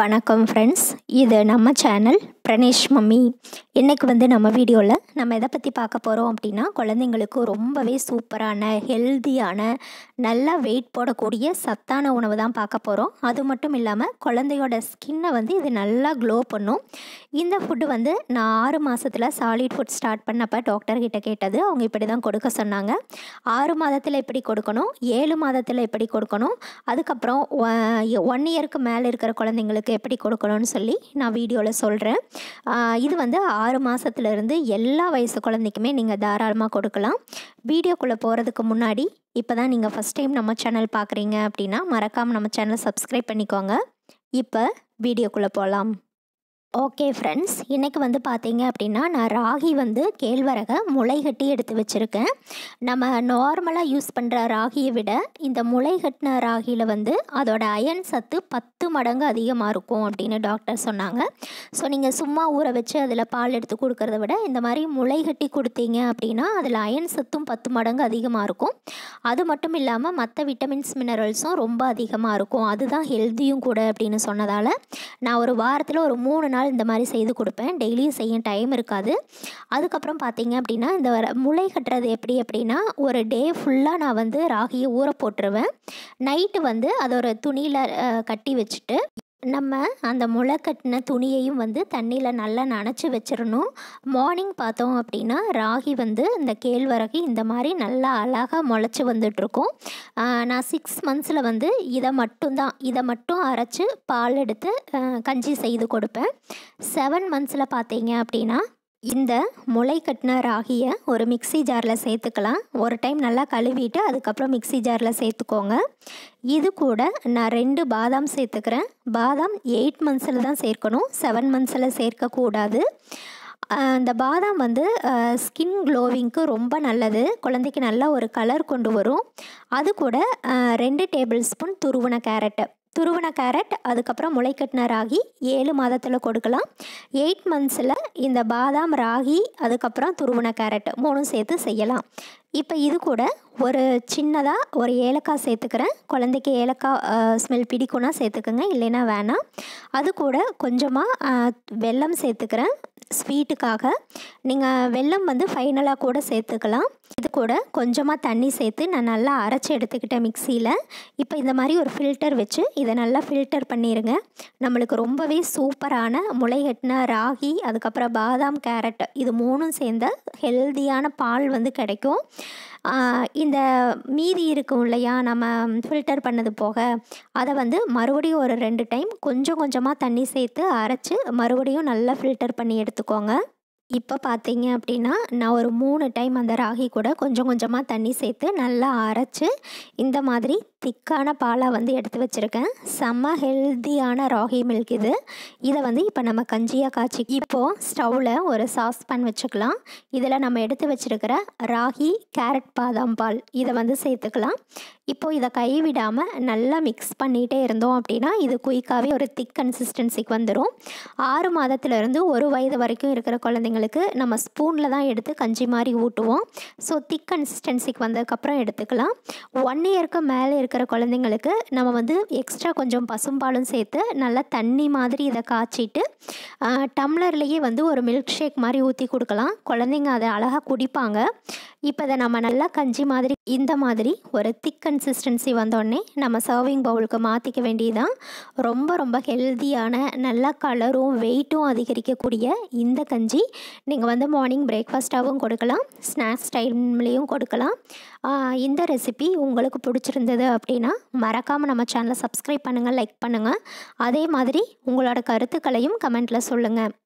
வணக்கம் ஃப்ரெண்ட்ஸ் இது நம்ம சேனல் பிரணேஷ் மம்மி இன்றைக்கு வந்து நம்ம வீடியோவில் நம்ம எதை பற்றி பார்க்க போகிறோம் அப்படின்னா குழந்தைங்களுக்கு ரொம்பவே சூப்பரான ஹெல்த்தியான நல்லா வெயிட் போடக்கூடிய சத்தான உணவு தான் பார்க்க போகிறோம் அது மட்டும் இல்லாமல் குழந்தையோட ஸ்கின்னை வந்து இது நல்லா க்ளோ பண்ணும் இந்த ஃபுட்டு வந்து நான் ஆறு மாதத்தில் சாலிட் ஃபுட் ஸ்டார்ட் பண்ணப்போ டாக்டர்கிட்ட கேட்டது அவங்க இப்படி தான் கொடுக்க சொன்னாங்க ஆறு மாதத்தில் எப்படி கொடுக்கணும் ஏழு மாதத்தில் எப்படி கொடுக்கணும் அதுக்கப்புறம் ஒன் இயருக்கு மேலே இருக்கிற குழந்தைங்களுக்கு எப்படி கொடுக்கணும்னு சொல்லி நான் வீடியோவில் சொல்கிறேன் இது வந்து ஆறு மாதத்துலேருந்து எல்லா வயசு குழந்தைக்குமே நீங்கள் தாராளமாக கொடுக்கலாம் வீடியோக்குள்ளே போகிறதுக்கு முன்னாடி இப்போ தான் நீங்கள் ஃபஸ்ட் டைம் நம்ம சேனல் பார்க்குறீங்க அப்படின்னா மறக்காமல் நம்ம சேனலை சப்ஸ்கிரைப் பண்ணிக்கோங்க இப்போ வீடியோக்குள்ளே போகலாம் ஓகே ஃப்ரெண்ட்ஸ் இன்றைக்கி வந்து பார்த்தீங்க அப்படின்னா நான் ராகி வந்து கேழ்வரகை முளைகட்டி எடுத்து வச்சுருக்கேன் நம்ம நார்மலாக யூஸ் பண்ணுற ராகியை விட இந்த முளைகட்டின ராகியில் வந்து அதோடய அயன் சத்து பத்து மடங்கு அதிகமாக இருக்கும் அப்படின்னு டாக்டர் சொன்னாங்க ஸோ நீங்கள் சும்மா ஊற வச்சு அதில் பால் எடுத்து கொடுக்கறத விட இந்த மாதிரி முளைகட்டி கொடுத்தீங்க அப்படின்னா அதில் அயன் சத்தும் பத்து மடங்கு அதிகமாக இருக்கும் அது மட்டும் இல்லாமல் மற்ற விட்டமின்ஸ் மினரல்ஸும் ரொம்ப அதிகமாக இருக்கும் அதுதான் ஹெல்த்தியும் கூட அப்படின்னு சொன்னதால் நான் ஒரு வாரத்தில் ஒரு மூணு நாள் நாள் இந்த மாதிரி செய்து கொடுப்பேன் டெய்லியும் செய்ய டைம் இருக்காது அதுக்கப்புறம் பார்த்தீங்க அப்படின்னா இந்த வர முளை கட்டுறது எப்படி அப்படின்னா ஒரு டே ஃபுல்லாக நான் வந்து ராகியை ஊற போட்டுருவேன் நைட்டு வந்து அதை ஒரு துணியில் கட்டி வச்சுட்டு நம்ம அந்த முளை கட்டின துணியையும் வந்து தண்ணியில் நல்லா நனைச்சி வச்சிடணும் மார்னிங் பார்த்தோம் அப்படின்னா ராகி வந்து இந்த கேழ்வரகு இந்த மாதிரி நல்லா அழகாக முளைச்சி வந்துட்ருக்கும் நான் சிக்ஸ் மந்த்ஸில் வந்து இதை மட்டும்தான் இதை மட்டும் அரைச்சி பால் எடுத்து கஞ்சி செய்து கொடுப்பேன் செவன் மந்த்ஸில் பார்த்தீங்க அப்படின்னா இந்த முளை கட்டின ராகியை ஒரு மிக்சி ஜாரில் சேர்த்துக்கலாம் ஒரு டைம் நல்லா கழுவிட்டு அதுக்கப்புறம் மிக்சி ஜாரில் சேர்த்துக்கோங்க இது கூட நான் ரெண்டு பாதாம் சேர்த்துக்கிறேன் பாதாம் எயிட் மந்த்ஸில் தான் சேர்க்கணும் செவன் மந்த்ஸில் சேர்க்கக்கூடாது அந்த பாதாம் வந்து ஸ்கின் க்ளோவிங்க்கு ரொம்ப நல்லது குழந்தைக்கு நல்ல ஒரு கலர் கொண்டு வரும் அது கூட ரெண்டு டேபிள் ஸ்பூன் துருவன கேரட்டு துருவன கேரட் அதுக்கப்புறம் முளைக்கட்டின ராகி ஏழு மாதத்தில் கொடுக்கலாம் எயிட் மந்த்ஸில் இந்த பாதாம் ராகி அதுக்கப்புறம் துருவன கேரட் மூணும் சேர்த்து செய்யலாம் இப்போ இது கூட ஒரு சின்னதாக ஒரு ஏலக்காய் சேர்த்துக்கிறேன் குழந்தைக்கு ஏலக்காய் ஸ்மெல் பிடிக்கும்னா சேர்த்துக்கோங்க இல்லைன்னா வேணாம் அது கூட கொஞ்சமாக வெல்லம் சேர்த்துக்கிறேன் ஸ்வீட்டுக்காக நீங்கள் வெல்லம் வந்து ஃபைனலாக கூட சேர்த்துக்கலாம் இது கூட கொஞ்சமாக தண்ணி சேர்த்து நான் நல்லா அரைச்சி எடுத்துக்கிட்டேன் மிக்சியில் இப்போ இந்த மாதிரி ஒரு ஃபில்டர் வச்சு இதை நல்லா ஃபில்டர் பண்ணிடுங்க நம்மளுக்கு ரொம்பவே சூப்பரான முளைகட்டின ராகி அதுக்கப்புறம் பாதாம் கேரட் இது மூணும் சேர்ந்த ஹெல்தியான பால் வந்து கிடைக்கும் இந்த மீதி இருக்கும் இல்லையா நம்ம ஃபில்டர் பண்ணது போக அதை வந்து மறுபடியும் ஒரு ரெண்டு டைம் கொஞ்சம் கொஞ்சமாக தண்ணி சேர்த்து அரைச்சி மறுபடியும் நல்லா ஃபில்டர் பண்ணி எடுத்துக்கோங்க இப்போ பார்த்தீங்க அப்படின்னா நான் ஒரு மூணு டைம் அந்த ராகி கூட கொஞ்சம் கொஞ்சமாக தண்ணி சேர்த்து நல்லா அரைச்சி இந்த மாதிரி திக்கான பாலாக வந்து எடுத்து வச்சுருக்கேன் செம்ம ஹெல்த்தியான ராகி மில்க் இது இதை வந்து இப்போ நம்ம கஞ்சியாக காய்ச்சி இப்போது ஸ்டவ்வில் ஒரு சாஸ் பேன் வச்சுக்கலாம் இதில் நம்ம எடுத்து வச்சுருக்கிற ராகி கேரட் பாதாம் பால் இதை வந்து சேர்த்துக்கலாம் இப்போது இதை கைவிடாமல் நல்லா மிக்ஸ் பண்ணிகிட்டே இருந்தோம் அப்படின்னா இது குயிக்காகவே ஒரு திக் கன்சிஸ்டன்சிக்கு வந்துடும் ஆறு மாதத்துலேருந்து ஒரு வயது வரைக்கும் இருக்கிற குழந்தைங்களுக்கு நம்ம ஸ்பூனில் தான் எடுத்து கஞ்சி மாதிரி ஊட்டுவோம் ஸோ திக் கன்சிஸ்டன்சிக்கு வந்ததுக்கப்புறம் எடுத்துக்கலாம் ஒன் இயருக்கு மேலே இருக்கிற குழந்தைங்களுக்கு நம்ம வந்து எக்ஸ்ட்ரா கொஞ்சம் பசும்பாலும் சேர்த்து நல்லா தண்ணி மாதிரி இதை காய்ச்சிட்டு டம்ளர்லேயே வந்து ஒரு மில்க் ஷேக் மாதிரி ஊற்றி கொடுக்கலாம் குழந்தைங்க அதை அழகாக குடிப்பாங்க இப்போ நம்ம நல்லா கஞ்சி மாதிரி இந்த மாதிரி ஒரு திக் கன்சிஸ்டன்சி வந்தோடனே நம்ம சர்விங் பவுலுக்கு மாற்றிக்க வேண்டியதுதான் ரொம்ப ரொம்ப ஹெல்த்தியான நல்லா கலரும் வெயிட்டும் அதிகரிக்கக்கூடிய இந்த கஞ்சி நீங்கள் வந்து மார்னிங் பிரேக்ஃபாஸ்ட்டாகவும் கொடுக்கலாம் ஸ்நாக்ஸ் டைம்லேயும் கொடுக்கலாம் இந்த ரெசிபி உங்களுக்கு பிடிச்சிருந்தது அப்படின்னா மறக்காமல் நம்ம சேனலை சப்ஸ்கிரைப் பண்ணுங்கள் லைக் பண்ணுங்கள் அதே மாதிரி உங்களோட கருத்துக்களையும் கமெண்ட்டில் சொல்லுங்கள்